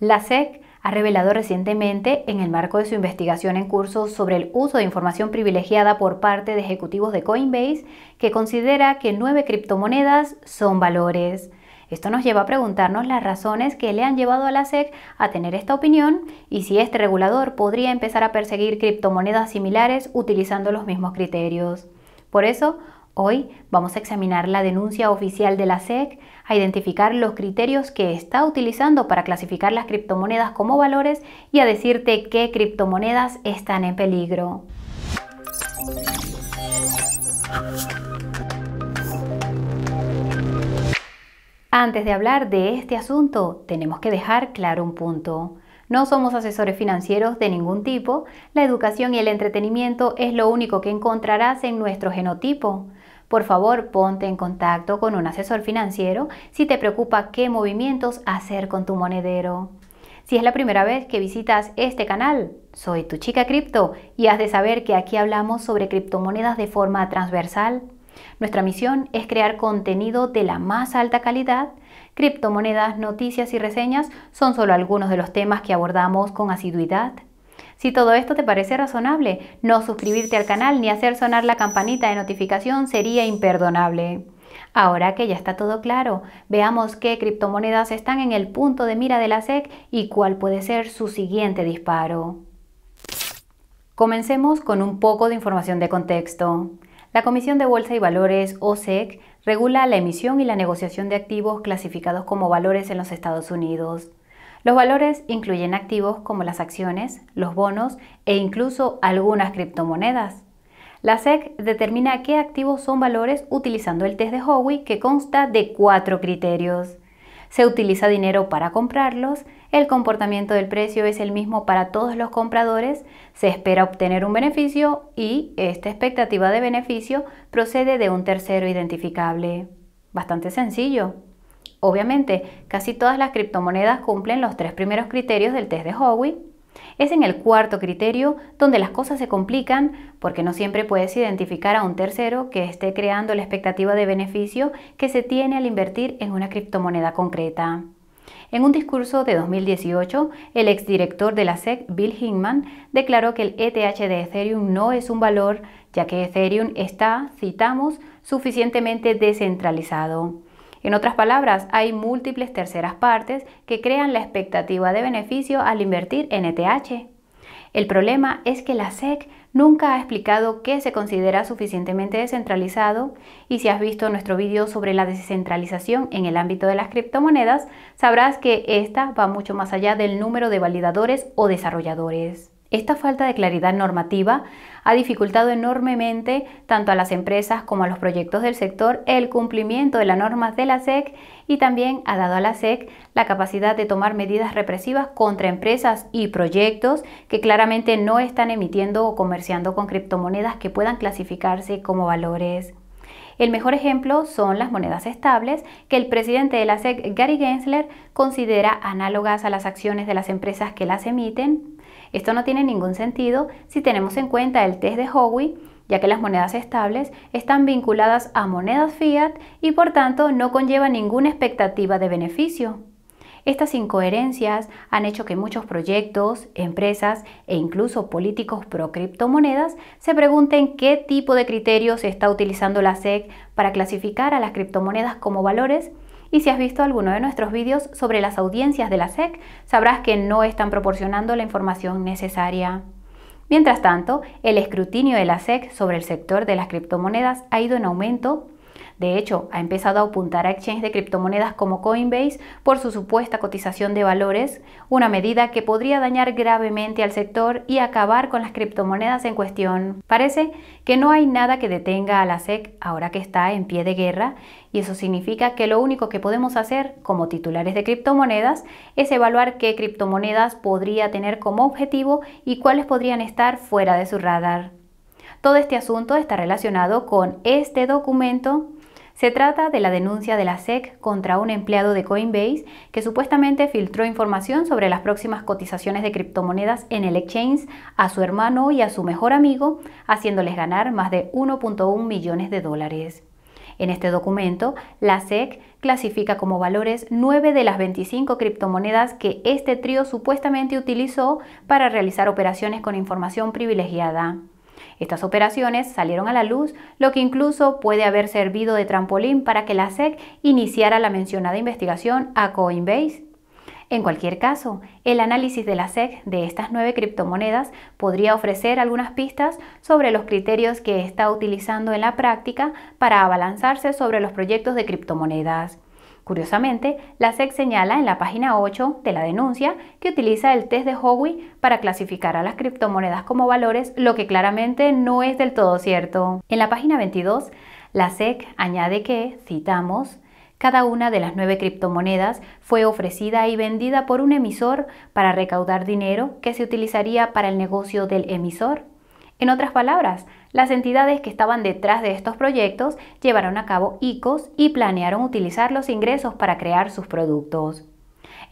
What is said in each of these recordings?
La SEC ha revelado recientemente, en el marco de su investigación en curso sobre el uso de información privilegiada por parte de ejecutivos de Coinbase, que considera que nueve criptomonedas son valores. Esto nos lleva a preguntarnos las razones que le han llevado a la SEC a tener esta opinión y si este regulador podría empezar a perseguir criptomonedas similares utilizando los mismos criterios. Por eso, Hoy vamos a examinar la denuncia oficial de la SEC, a identificar los criterios que está utilizando para clasificar las criptomonedas como valores y a decirte qué criptomonedas están en peligro. Antes de hablar de este asunto, tenemos que dejar claro un punto. No somos asesores financieros de ningún tipo, la educación y el entretenimiento es lo único que encontrarás en nuestro genotipo. Por favor, ponte en contacto con un asesor financiero si te preocupa qué movimientos hacer con tu monedero. Si es la primera vez que visitas este canal, soy tu chica cripto y has de saber que aquí hablamos sobre criptomonedas de forma transversal. Nuestra misión es crear contenido de la más alta calidad. Criptomonedas, noticias y reseñas son solo algunos de los temas que abordamos con asiduidad. Si todo esto te parece razonable, no suscribirte al canal ni hacer sonar la campanita de notificación sería imperdonable. Ahora que ya está todo claro, veamos qué criptomonedas están en el punto de mira de la SEC y cuál puede ser su siguiente disparo. Comencemos con un poco de información de contexto. La Comisión de Bolsa y Valores, SEC, regula la emisión y la negociación de activos clasificados como valores en los Estados Unidos. Los valores incluyen activos como las acciones, los bonos e incluso algunas criptomonedas. La SEC determina qué activos son valores utilizando el test de Howey que consta de cuatro criterios. Se utiliza dinero para comprarlos, el comportamiento del precio es el mismo para todos los compradores, se espera obtener un beneficio y esta expectativa de beneficio procede de un tercero identificable. Bastante sencillo. Obviamente, casi todas las criptomonedas cumplen los tres primeros criterios del test de Howey. Es en el cuarto criterio donde las cosas se complican porque no siempre puedes identificar a un tercero que esté creando la expectativa de beneficio que se tiene al invertir en una criptomoneda concreta. En un discurso de 2018, el exdirector de la SEC, Bill Hinman, declaró que el ETH de Ethereum no es un valor, ya que Ethereum está, citamos, suficientemente descentralizado. En otras palabras, hay múltiples terceras partes que crean la expectativa de beneficio al invertir en ETH. El problema es que la SEC nunca ha explicado qué se considera suficientemente descentralizado y si has visto nuestro vídeo sobre la descentralización en el ámbito de las criptomonedas, sabrás que esta va mucho más allá del número de validadores o desarrolladores. Esta falta de claridad normativa ha dificultado enormemente tanto a las empresas como a los proyectos del sector el cumplimiento de las normas de la SEC y también ha dado a la SEC la capacidad de tomar medidas represivas contra empresas y proyectos que claramente no están emitiendo o comerciando con criptomonedas que puedan clasificarse como valores. El mejor ejemplo son las monedas estables, que el presidente de la SEC, Gary Gensler, considera análogas a las acciones de las empresas que las emiten, esto no tiene ningún sentido si tenemos en cuenta el test de Howey, ya que las monedas estables están vinculadas a monedas fiat y por tanto no conlleva ninguna expectativa de beneficio. Estas incoherencias han hecho que muchos proyectos, empresas e incluso políticos pro criptomonedas se pregunten qué tipo de criterios está utilizando la SEC para clasificar a las criptomonedas como valores y si has visto alguno de nuestros vídeos sobre las audiencias de la SEC, sabrás que no están proporcionando la información necesaria. Mientras tanto, el escrutinio de la SEC sobre el sector de las criptomonedas ha ido en aumento de hecho, ha empezado a apuntar a exchanges de criptomonedas como Coinbase por su supuesta cotización de valores, una medida que podría dañar gravemente al sector y acabar con las criptomonedas en cuestión. Parece que no hay nada que detenga a la SEC ahora que está en pie de guerra y eso significa que lo único que podemos hacer como titulares de criptomonedas es evaluar qué criptomonedas podría tener como objetivo y cuáles podrían estar fuera de su radar. Todo este asunto está relacionado con este documento se trata de la denuncia de la SEC contra un empleado de Coinbase que supuestamente filtró información sobre las próximas cotizaciones de criptomonedas en el exchange a su hermano y a su mejor amigo, haciéndoles ganar más de 1.1 millones de dólares. En este documento, la SEC clasifica como valores 9 de las 25 criptomonedas que este trío supuestamente utilizó para realizar operaciones con información privilegiada. Estas operaciones salieron a la luz, lo que incluso puede haber servido de trampolín para que la SEC iniciara la mencionada investigación a Coinbase. En cualquier caso, el análisis de la SEC de estas nueve criptomonedas podría ofrecer algunas pistas sobre los criterios que está utilizando en la práctica para abalanzarse sobre los proyectos de criptomonedas. Curiosamente, la SEC señala en la página 8 de la denuncia que utiliza el test de Howey para clasificar a las criptomonedas como valores, lo que claramente no es del todo cierto. En la página 22, la SEC añade que, citamos, cada una de las nueve criptomonedas fue ofrecida y vendida por un emisor para recaudar dinero que se utilizaría para el negocio del emisor. En otras palabras, las entidades que estaban detrás de estos proyectos llevaron a cabo ICOs y planearon utilizar los ingresos para crear sus productos.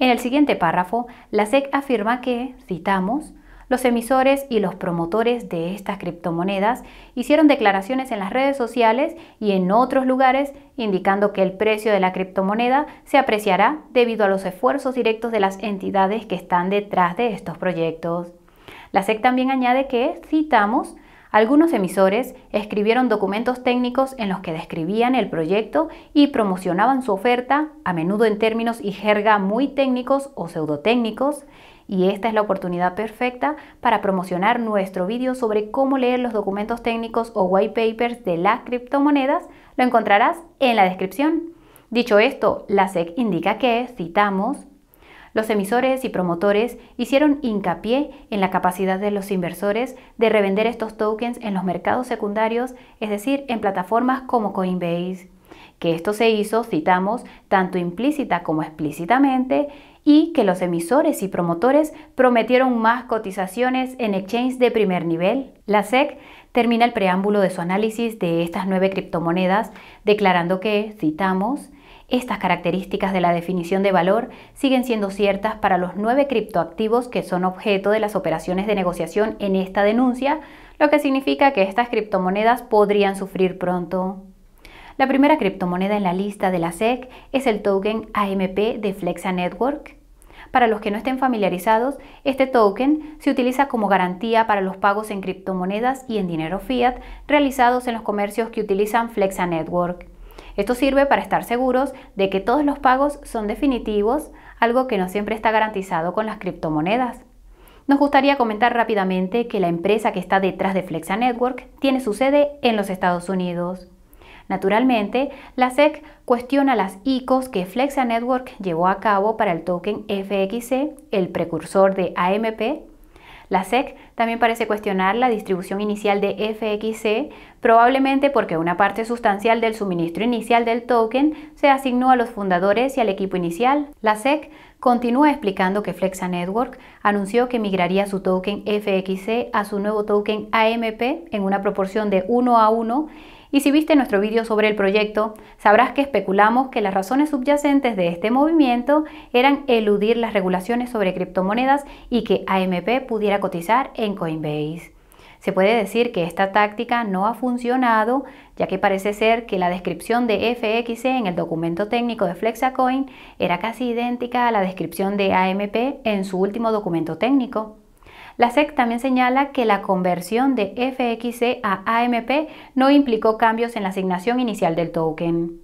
En el siguiente párrafo, la SEC afirma que, citamos, los emisores y los promotores de estas criptomonedas hicieron declaraciones en las redes sociales y en otros lugares indicando que el precio de la criptomoneda se apreciará debido a los esfuerzos directos de las entidades que están detrás de estos proyectos. La SEC también añade que, citamos, algunos emisores escribieron documentos técnicos en los que describían el proyecto y promocionaban su oferta, a menudo en términos y jerga muy técnicos o pseudotécnicos, y esta es la oportunidad perfecta para promocionar nuestro vídeo sobre cómo leer los documentos técnicos o white papers de las criptomonedas, lo encontrarás en la descripción. Dicho esto, la SEC indica que, citamos, los emisores y promotores hicieron hincapié en la capacidad de los inversores de revender estos tokens en los mercados secundarios, es decir, en plataformas como Coinbase. Que esto se hizo, citamos, tanto implícita como explícitamente, y que los emisores y promotores prometieron más cotizaciones en exchanges de primer nivel. La SEC termina el preámbulo de su análisis de estas nueve criptomonedas declarando que, citamos, estas características de la definición de valor siguen siendo ciertas para los nueve criptoactivos que son objeto de las operaciones de negociación en esta denuncia, lo que significa que estas criptomonedas podrían sufrir pronto. La primera criptomoneda en la lista de la SEC es el token AMP de Flexa Network. Para los que no estén familiarizados, este token se utiliza como garantía para los pagos en criptomonedas y en dinero fiat realizados en los comercios que utilizan Flexa Network. Esto sirve para estar seguros de que todos los pagos son definitivos, algo que no siempre está garantizado con las criptomonedas. Nos gustaría comentar rápidamente que la empresa que está detrás de Flexa Network tiene su sede en los Estados Unidos. Naturalmente, la SEC cuestiona las ICOs que Flexa Network llevó a cabo para el token FXC, el precursor de AMP, la SEC también parece cuestionar la distribución inicial de FXC, probablemente porque una parte sustancial del suministro inicial del token se asignó a los fundadores y al equipo inicial. La SEC continúa explicando que Flexa Network anunció que migraría su token FXC a su nuevo token AMP en una proporción de 1 a 1 y si viste nuestro vídeo sobre el proyecto, sabrás que especulamos que las razones subyacentes de este movimiento eran eludir las regulaciones sobre criptomonedas y que AMP pudiera cotizar en Coinbase. Se puede decir que esta táctica no ha funcionado, ya que parece ser que la descripción de FXC e en el documento técnico de FlexaCoin era casi idéntica a la descripción de AMP en su último documento técnico. La SEC también señala que la conversión de FXC a AMP no implicó cambios en la asignación inicial del token.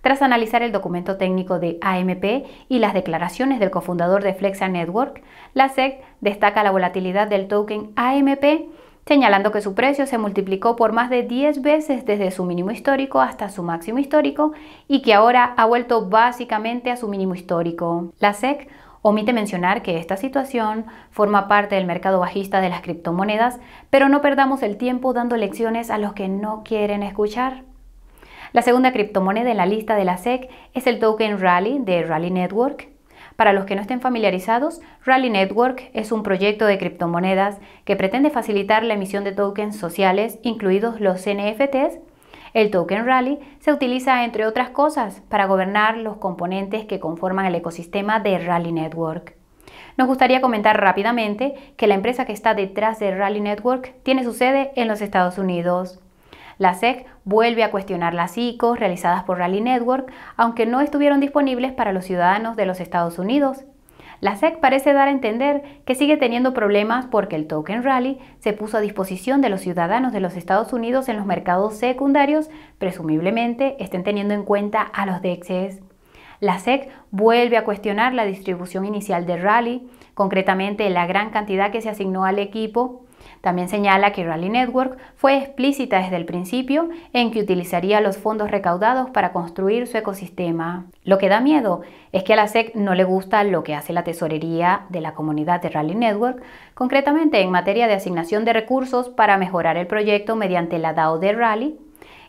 Tras analizar el documento técnico de AMP y las declaraciones del cofundador de Flexa Network, la SEC destaca la volatilidad del token AMP, señalando que su precio se multiplicó por más de 10 veces desde su mínimo histórico hasta su máximo histórico y que ahora ha vuelto básicamente a su mínimo histórico. La SEC Omite mencionar que esta situación forma parte del mercado bajista de las criptomonedas, pero no perdamos el tiempo dando lecciones a los que no quieren escuchar. La segunda criptomoneda en la lista de la SEC es el token Rally de Rally Network. Para los que no estén familiarizados, Rally Network es un proyecto de criptomonedas que pretende facilitar la emisión de tokens sociales, incluidos los NFTs, el token Rally se utiliza, entre otras cosas, para gobernar los componentes que conforman el ecosistema de Rally Network. Nos gustaría comentar rápidamente que la empresa que está detrás de Rally Network tiene su sede en los Estados Unidos. La SEC vuelve a cuestionar las ICOs realizadas por Rally Network, aunque no estuvieron disponibles para los ciudadanos de los Estados Unidos la SEC parece dar a entender que sigue teniendo problemas porque el token rally se puso a disposición de los ciudadanos de los Estados Unidos en los mercados secundarios, presumiblemente estén teniendo en cuenta a los DXs. La SEC vuelve a cuestionar la distribución inicial de Rally, concretamente la gran cantidad que se asignó al equipo, también señala que Rally Network fue explícita desde el principio en que utilizaría los fondos recaudados para construir su ecosistema. Lo que da miedo es que a la SEC no le gusta lo que hace la tesorería de la comunidad de Rally Network, concretamente en materia de asignación de recursos para mejorar el proyecto mediante la DAO de Rally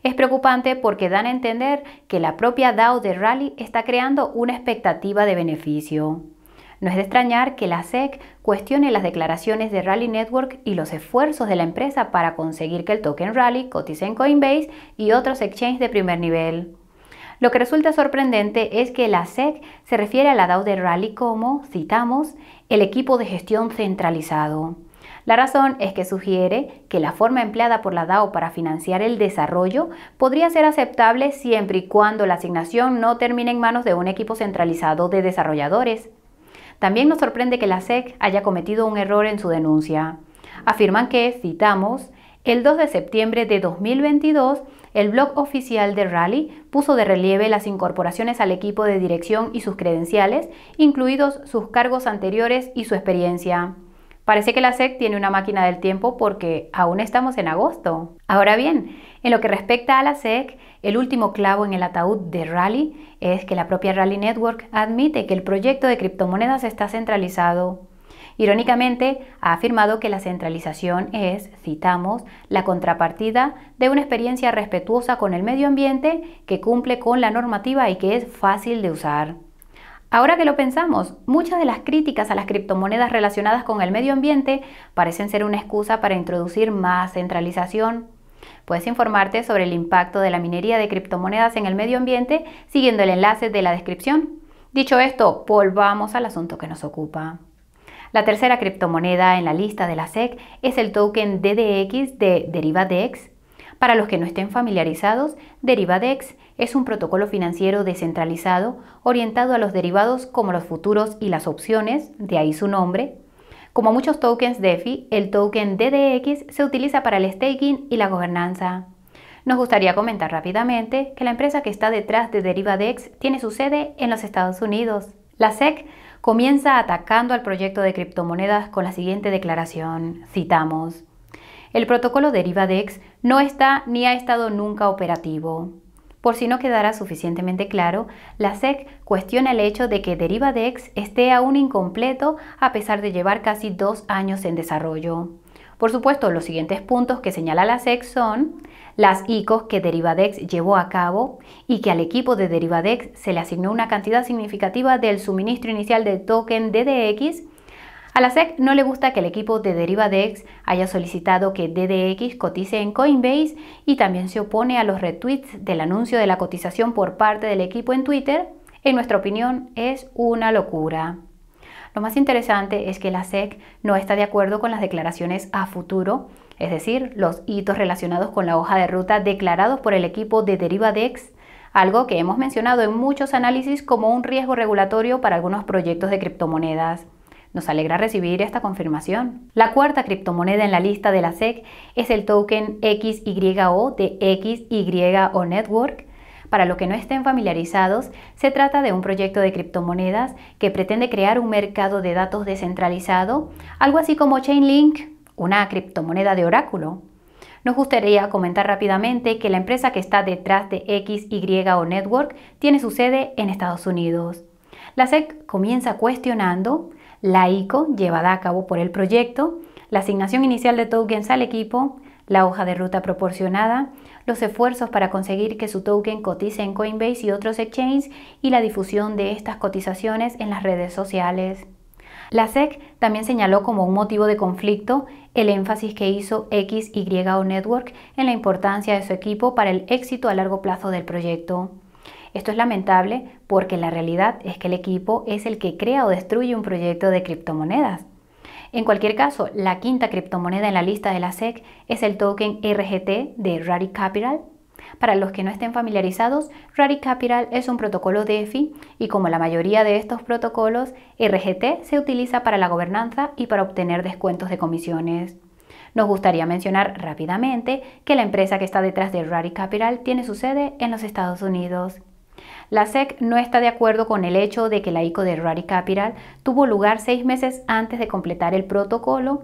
es preocupante porque dan a entender que la propia DAO de Rally está creando una expectativa de beneficio. No es de extrañar que la SEC cuestione las declaraciones de Rally Network y los esfuerzos de la empresa para conseguir que el token Rally cotice en Coinbase y otros exchanges de primer nivel. Lo que resulta sorprendente es que la SEC se refiere a la DAO de Rally como, citamos, el equipo de gestión centralizado. La razón es que sugiere que la forma empleada por la DAO para financiar el desarrollo podría ser aceptable siempre y cuando la asignación no termine en manos de un equipo centralizado de desarrolladores. También nos sorprende que la SEC haya cometido un error en su denuncia. Afirman que, citamos, el 2 de septiembre de 2022, el blog oficial de Rally puso de relieve las incorporaciones al equipo de dirección y sus credenciales, incluidos sus cargos anteriores y su experiencia. Parece que la SEC tiene una máquina del tiempo porque aún estamos en agosto. Ahora bien, en lo que respecta a la SEC, el último clavo en el ataúd de Rally es que la propia Rally Network admite que el proyecto de criptomonedas está centralizado. Irónicamente, ha afirmado que la centralización es, citamos, la contrapartida de una experiencia respetuosa con el medio ambiente que cumple con la normativa y que es fácil de usar. Ahora que lo pensamos, muchas de las críticas a las criptomonedas relacionadas con el medio ambiente parecen ser una excusa para introducir más centralización. Puedes informarte sobre el impacto de la minería de criptomonedas en el medio ambiente siguiendo el enlace de la descripción. Dicho esto, volvamos al asunto que nos ocupa. La tercera criptomoneda en la lista de la SEC es el token DDX de Derivadex. Para los que no estén familiarizados, Derivadex es un protocolo financiero descentralizado orientado a los derivados como los futuros y las opciones, de ahí su nombre, como muchos tokens DeFi, el token DDX se utiliza para el staking y la gobernanza. Nos gustaría comentar rápidamente que la empresa que está detrás de Derivadex tiene su sede en los Estados Unidos. La SEC comienza atacando al proyecto de criptomonedas con la siguiente declaración. Citamos. El protocolo Derivadex no está ni ha estado nunca operativo. Por si no quedara suficientemente claro, la SEC cuestiona el hecho de que Derivadex esté aún incompleto a pesar de llevar casi dos años en desarrollo. Por supuesto, los siguientes puntos que señala la SEC son las ICOs que Derivadex llevó a cabo y que al equipo de Derivadex se le asignó una cantidad significativa del suministro inicial de token DDX a la SEC no le gusta que el equipo de Derivadex haya solicitado que DDX cotice en Coinbase y también se opone a los retweets del anuncio de la cotización por parte del equipo en Twitter. En nuestra opinión es una locura. Lo más interesante es que la SEC no está de acuerdo con las declaraciones a futuro, es decir, los hitos relacionados con la hoja de ruta declarados por el equipo de Derivadex, algo que hemos mencionado en muchos análisis como un riesgo regulatorio para algunos proyectos de criptomonedas. Nos alegra recibir esta confirmación. La cuarta criptomoneda en la lista de la SEC es el token XYO de XYO Network. Para los que no estén familiarizados, se trata de un proyecto de criptomonedas que pretende crear un mercado de datos descentralizado, algo así como Chainlink, una criptomoneda de oráculo. Nos gustaría comentar rápidamente que la empresa que está detrás de XYO Network tiene su sede en Estados Unidos. La SEC comienza cuestionando la ICO llevada a cabo por el proyecto, la asignación inicial de tokens al equipo, la hoja de ruta proporcionada, los esfuerzos para conseguir que su token cotice en Coinbase y otros exchanges y la difusión de estas cotizaciones en las redes sociales. La SEC también señaló como un motivo de conflicto el énfasis que hizo XYO Network en la importancia de su equipo para el éxito a largo plazo del proyecto. Esto es lamentable porque la realidad es que el equipo es el que crea o destruye un proyecto de criptomonedas. En cualquier caso, la quinta criptomoneda en la lista de la SEC es el token RGT de Rari Capital. Para los que no estén familiarizados, Rari Capital es un protocolo DeFi y como la mayoría de estos protocolos, RGT se utiliza para la gobernanza y para obtener descuentos de comisiones. Nos gustaría mencionar rápidamente que la empresa que está detrás de Rari Capital tiene su sede en los Estados Unidos. La SEC no está de acuerdo con el hecho de que la ICO de Rari Capital tuvo lugar seis meses antes de completar el protocolo.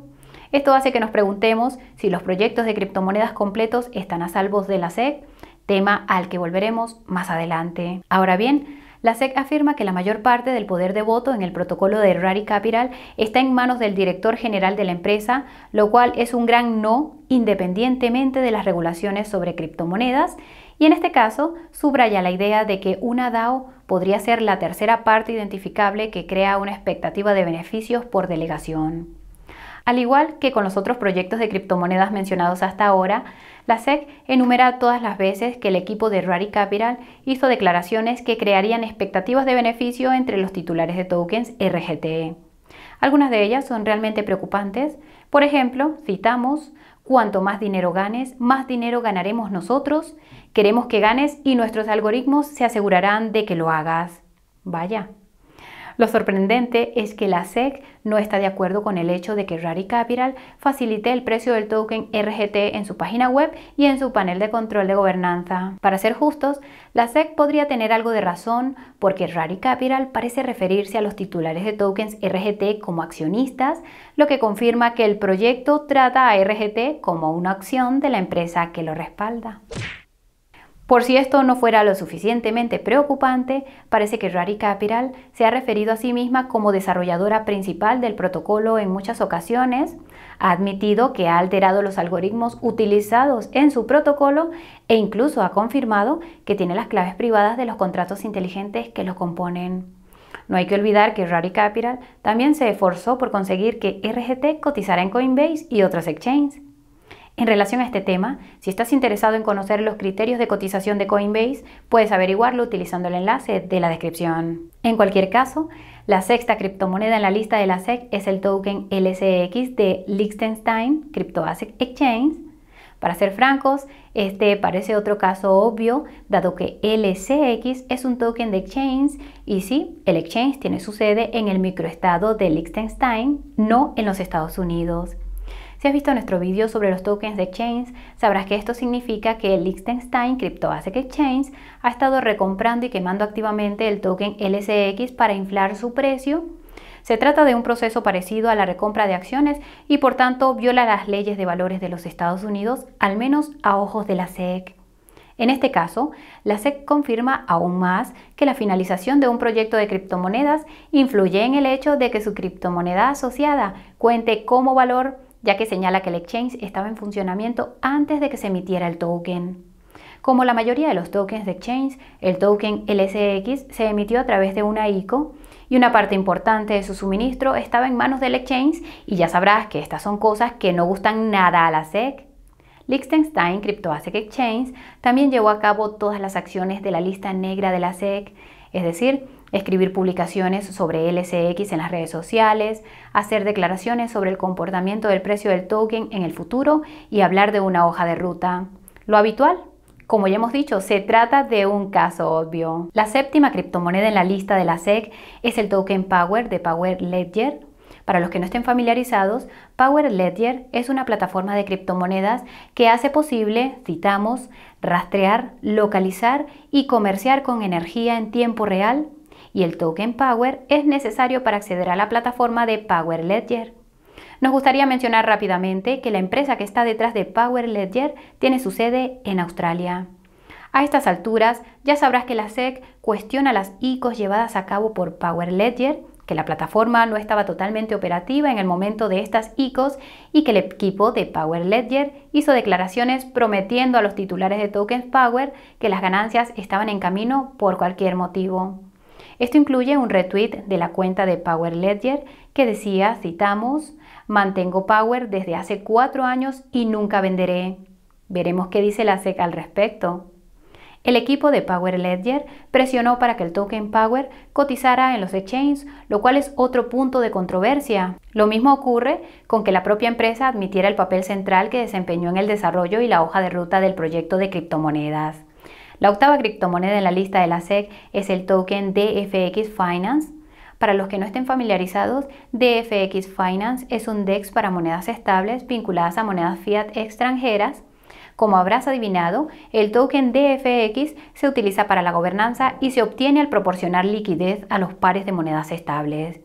Esto hace que nos preguntemos si los proyectos de criptomonedas completos están a salvo de la SEC, tema al que volveremos más adelante. Ahora bien, la SEC afirma que la mayor parte del poder de voto en el protocolo de Rari Capital está en manos del director general de la empresa, lo cual es un gran no independientemente de las regulaciones sobre criptomonedas y en este caso, subraya la idea de que una DAO podría ser la tercera parte identificable que crea una expectativa de beneficios por delegación. Al igual que con los otros proyectos de criptomonedas mencionados hasta ahora, la SEC enumera todas las veces que el equipo de Rari Capital hizo declaraciones que crearían expectativas de beneficio entre los titulares de tokens RGT. E. Algunas de ellas son realmente preocupantes. Por ejemplo, citamos, cuanto más dinero ganes, más dinero ganaremos nosotros Queremos que ganes y nuestros algoritmos se asegurarán de que lo hagas. Vaya. Lo sorprendente es que la SEC no está de acuerdo con el hecho de que Rari Capital facilite el precio del token RGT en su página web y en su panel de control de gobernanza. Para ser justos, la SEC podría tener algo de razón porque Rari Capital parece referirse a los titulares de tokens RGT como accionistas, lo que confirma que el proyecto trata a RGT como una acción de la empresa que lo respalda. Por si esto no fuera lo suficientemente preocupante, parece que Rari Capital se ha referido a sí misma como desarrolladora principal del protocolo en muchas ocasiones, ha admitido que ha alterado los algoritmos utilizados en su protocolo e incluso ha confirmado que tiene las claves privadas de los contratos inteligentes que los componen. No hay que olvidar que Rari Capital también se esforzó por conseguir que RGT cotizara en Coinbase y otros exchanges en relación a este tema, si estás interesado en conocer los criterios de cotización de Coinbase, puedes averiguarlo utilizando el enlace de la descripción. En cualquier caso, la sexta criptomoneda en la lista de la SEC es el token LCX de Liechtenstein Crypto Asset Exchange. Para ser francos, este parece otro caso obvio, dado que LCX es un token de exchange y sí, el exchange tiene su sede en el microestado de Liechtenstein, no en los Estados Unidos. Si has visto nuestro vídeo sobre los tokens de chains, sabrás que esto significa que el Liechtenstein Crypto Asset Exchange ha estado recomprando y quemando activamente el token LCX para inflar su precio. Se trata de un proceso parecido a la recompra de acciones y por tanto viola las leyes de valores de los Estados Unidos, al menos a ojos de la SEC. En este caso, la SEC confirma aún más que la finalización de un proyecto de criptomonedas influye en el hecho de que su criptomoneda asociada cuente como valor ya que señala que el exchange estaba en funcionamiento antes de que se emitiera el token. Como la mayoría de los tokens de exchange, el token LSX se emitió a través de una ICO y una parte importante de su suministro estaba en manos del exchange y ya sabrás que estas son cosas que no gustan nada a la SEC. Liechtenstein Asset Exchange también llevó a cabo todas las acciones de la lista negra de la SEC, es decir, escribir publicaciones sobre LCX en las redes sociales, hacer declaraciones sobre el comportamiento del precio del token en el futuro y hablar de una hoja de ruta. Lo habitual, como ya hemos dicho, se trata de un caso obvio. La séptima criptomoneda en la lista de la SEC es el token Power de Power Ledger. Para los que no estén familiarizados, Power Ledger es una plataforma de criptomonedas que hace posible, citamos, rastrear, localizar y comerciar con energía en tiempo real y el token Power es necesario para acceder a la plataforma de Power Ledger. Nos gustaría mencionar rápidamente que la empresa que está detrás de Power Ledger tiene su sede en Australia. A estas alturas ya sabrás que la SEC cuestiona las ICOs llevadas a cabo por Power Ledger, que la plataforma no estaba totalmente operativa en el momento de estas ICOs y que el equipo de Power Ledger hizo declaraciones prometiendo a los titulares de tokens Power que las ganancias estaban en camino por cualquier motivo. Esto incluye un retweet de la cuenta de Power Ledger que decía, citamos, mantengo Power desde hace cuatro años y nunca venderé. Veremos qué dice la SEC al respecto. El equipo de Power Ledger presionó para que el token Power cotizara en los exchanges, lo cual es otro punto de controversia. Lo mismo ocurre con que la propia empresa admitiera el papel central que desempeñó en el desarrollo y la hoja de ruta del proyecto de criptomonedas. La octava criptomoneda en la lista de la SEC es el token DFX Finance. Para los que no estén familiarizados, DFX Finance es un DEX para monedas estables vinculadas a monedas fiat extranjeras. Como habrás adivinado, el token DFX se utiliza para la gobernanza y se obtiene al proporcionar liquidez a los pares de monedas estables.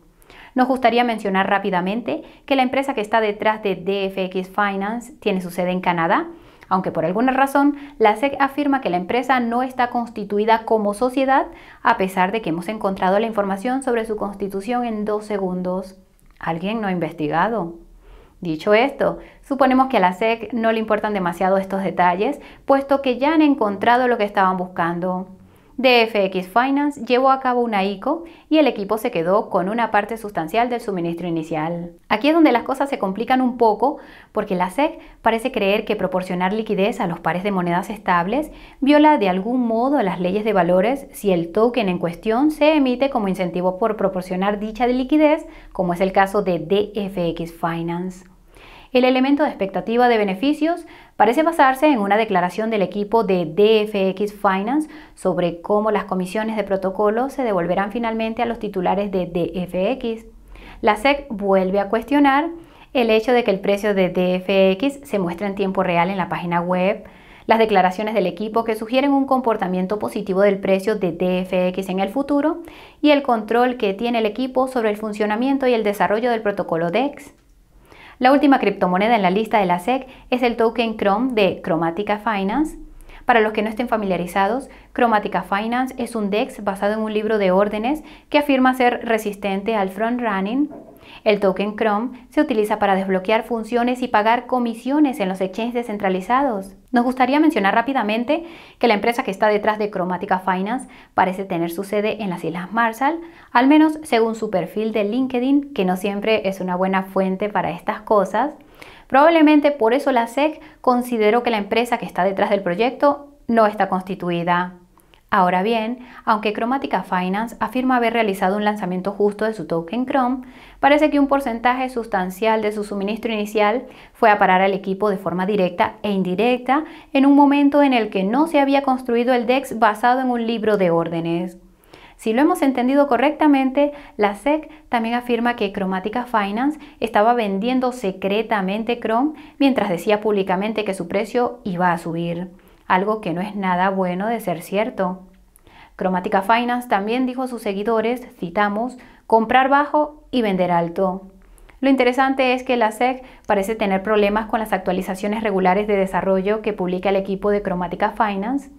Nos gustaría mencionar rápidamente que la empresa que está detrás de DFX Finance tiene su sede en Canadá aunque por alguna razón la SEC afirma que la empresa no está constituida como sociedad, a pesar de que hemos encontrado la información sobre su constitución en dos segundos. ¿Alguien no ha investigado? Dicho esto, suponemos que a la SEC no le importan demasiado estos detalles, puesto que ya han encontrado lo que estaban buscando. DFX Finance llevó a cabo una ICO y el equipo se quedó con una parte sustancial del suministro inicial. Aquí es donde las cosas se complican un poco porque la SEC parece creer que proporcionar liquidez a los pares de monedas estables viola de algún modo las leyes de valores si el token en cuestión se emite como incentivo por proporcionar dicha liquidez, como es el caso de DFX Finance el elemento de expectativa de beneficios parece basarse en una declaración del equipo de DFX Finance sobre cómo las comisiones de protocolo se devolverán finalmente a los titulares de DFX. La SEC vuelve a cuestionar el hecho de que el precio de DFX se muestra en tiempo real en la página web, las declaraciones del equipo que sugieren un comportamiento positivo del precio de DFX en el futuro y el control que tiene el equipo sobre el funcionamiento y el desarrollo del protocolo DEX. La última criptomoneda en la lista de la SEC es el token Chrome de Chromatica Finance. Para los que no estén familiarizados, Chromatica Finance es un DEX basado en un libro de órdenes que afirma ser resistente al front running el token Chrome se utiliza para desbloquear funciones y pagar comisiones en los exchanges descentralizados. Nos gustaría mencionar rápidamente que la empresa que está detrás de Chromatica Finance parece tener su sede en las Islas Marshall, al menos según su perfil de LinkedIn, que no siempre es una buena fuente para estas cosas. Probablemente por eso la SEC consideró que la empresa que está detrás del proyecto no está constituida. Ahora bien, aunque Chromatica Finance afirma haber realizado un lanzamiento justo de su token Chrome, parece que un porcentaje sustancial de su suministro inicial fue a parar al equipo de forma directa e indirecta en un momento en el que no se había construido el DEX basado en un libro de órdenes. Si lo hemos entendido correctamente, la SEC también afirma que Chromatica Finance estaba vendiendo secretamente Chrome mientras decía públicamente que su precio iba a subir algo que no es nada bueno de ser cierto. Chromatica Finance también dijo a sus seguidores, citamos, comprar bajo y vender alto. Lo interesante es que la SEC parece tener problemas con las actualizaciones regulares de desarrollo que publica el equipo de Chromatica Finance.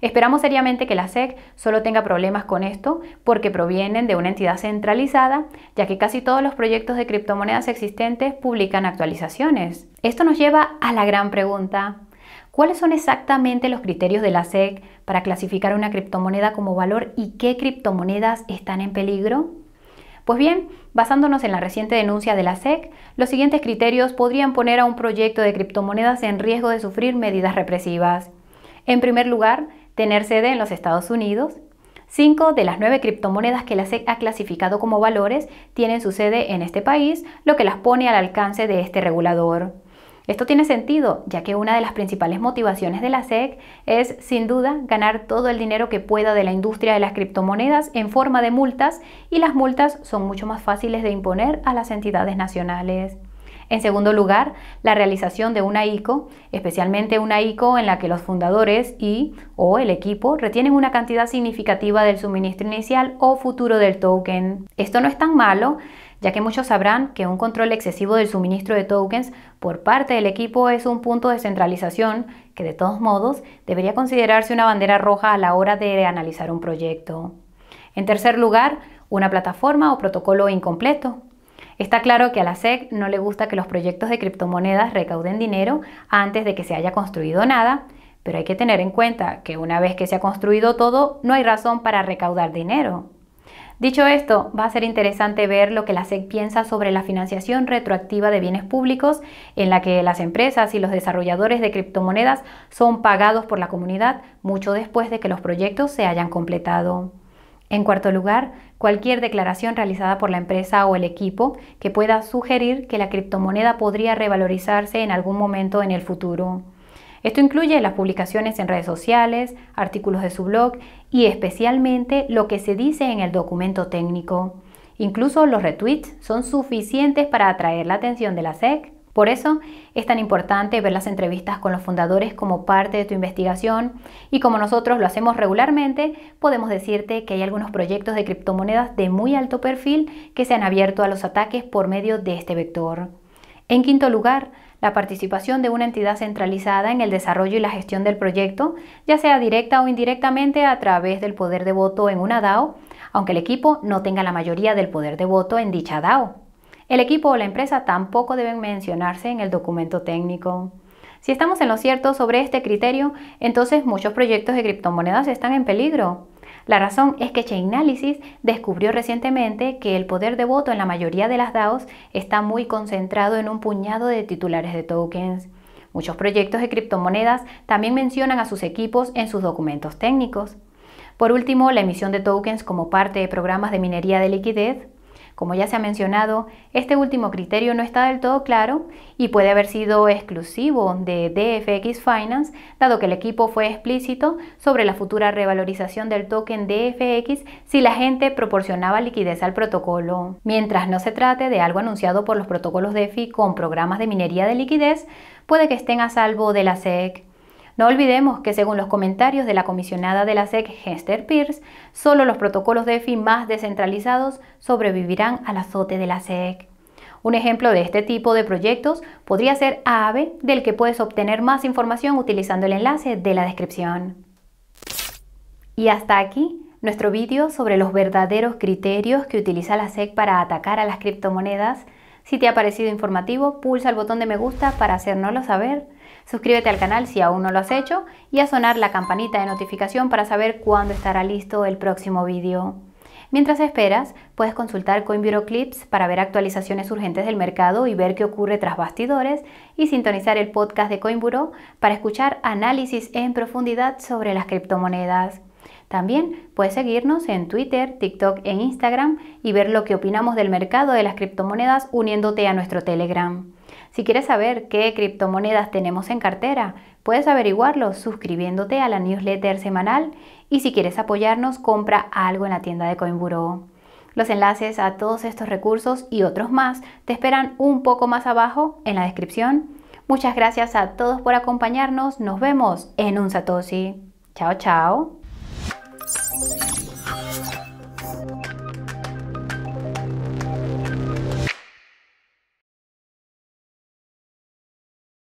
Esperamos seriamente que la SEC solo tenga problemas con esto porque provienen de una entidad centralizada, ya que casi todos los proyectos de criptomonedas existentes publican actualizaciones. Esto nos lleva a la gran pregunta, ¿Cuáles son exactamente los criterios de la SEC para clasificar una criptomoneda como valor y qué criptomonedas están en peligro? Pues bien, basándonos en la reciente denuncia de la SEC, los siguientes criterios podrían poner a un proyecto de criptomonedas en riesgo de sufrir medidas represivas. En primer lugar, tener sede en los Estados Unidos. Cinco de las nueve criptomonedas que la SEC ha clasificado como valores tienen su sede en este país, lo que las pone al alcance de este regulador. Esto tiene sentido, ya que una de las principales motivaciones de la SEC es, sin duda, ganar todo el dinero que pueda de la industria de las criptomonedas en forma de multas y las multas son mucho más fáciles de imponer a las entidades nacionales. En segundo lugar, la realización de una ICO, especialmente una ICO en la que los fundadores y o el equipo retienen una cantidad significativa del suministro inicial o futuro del token. Esto no es tan malo, ya que muchos sabrán que un control excesivo del suministro de tokens por parte del equipo es un punto de centralización que de todos modos debería considerarse una bandera roja a la hora de analizar un proyecto. En tercer lugar, una plataforma o protocolo incompleto. Está claro que a la SEC no le gusta que los proyectos de criptomonedas recauden dinero antes de que se haya construido nada, pero hay que tener en cuenta que una vez que se ha construido todo, no hay razón para recaudar dinero. Dicho esto, va a ser interesante ver lo que la SEC piensa sobre la financiación retroactiva de bienes públicos en la que las empresas y los desarrolladores de criptomonedas son pagados por la comunidad mucho después de que los proyectos se hayan completado. En cuarto lugar, cualquier declaración realizada por la empresa o el equipo que pueda sugerir que la criptomoneda podría revalorizarse en algún momento en el futuro. Esto incluye las publicaciones en redes sociales, artículos de su blog y especialmente lo que se dice en el documento técnico. Incluso los retweets son suficientes para atraer la atención de la SEC. Por eso es tan importante ver las entrevistas con los fundadores como parte de tu investigación y como nosotros lo hacemos regularmente, podemos decirte que hay algunos proyectos de criptomonedas de muy alto perfil que se han abierto a los ataques por medio de este vector. En quinto lugar, la participación de una entidad centralizada en el desarrollo y la gestión del proyecto, ya sea directa o indirectamente a través del poder de voto en una DAO, aunque el equipo no tenga la mayoría del poder de voto en dicha DAO. El equipo o la empresa tampoco deben mencionarse en el documento técnico. Si estamos en lo cierto sobre este criterio, entonces muchos proyectos de criptomonedas están en peligro. La razón es que Chainalysis descubrió recientemente que el poder de voto en la mayoría de las DAOs está muy concentrado en un puñado de titulares de tokens. Muchos proyectos de criptomonedas también mencionan a sus equipos en sus documentos técnicos. Por último, la emisión de tokens como parte de programas de minería de liquidez, como ya se ha mencionado, este último criterio no está del todo claro y puede haber sido exclusivo de DFX Finance, dado que el equipo fue explícito sobre la futura revalorización del token DFX si la gente proporcionaba liquidez al protocolo. Mientras no se trate de algo anunciado por los protocolos DeFi con programas de minería de liquidez, puede que estén a salvo de la SEC. No olvidemos que según los comentarios de la comisionada de la SEC, Hester Pierce, solo los protocolos de EFI más descentralizados sobrevivirán al azote de la SEC. Un ejemplo de este tipo de proyectos podría ser AAVE, del que puedes obtener más información utilizando el enlace de la descripción. Y hasta aquí nuestro vídeo sobre los verdaderos criterios que utiliza la SEC para atacar a las criptomonedas. Si te ha parecido informativo, pulsa el botón de me gusta para hacérnoslo saber. Suscríbete al canal si aún no lo has hecho y a sonar la campanita de notificación para saber cuándo estará listo el próximo vídeo. Mientras esperas, puedes consultar CoinBureau Clips para ver actualizaciones urgentes del mercado y ver qué ocurre tras bastidores y sintonizar el podcast de CoinBureau para escuchar análisis en profundidad sobre las criptomonedas. También puedes seguirnos en Twitter, TikTok e Instagram y ver lo que opinamos del mercado de las criptomonedas uniéndote a nuestro Telegram. Si quieres saber qué criptomonedas tenemos en cartera, puedes averiguarlo suscribiéndote a la newsletter semanal y si quieres apoyarnos, compra algo en la tienda de Coinburo. Los enlaces a todos estos recursos y otros más te esperan un poco más abajo en la descripción. Muchas gracias a todos por acompañarnos. Nos vemos en un Satoshi. Chao, chao.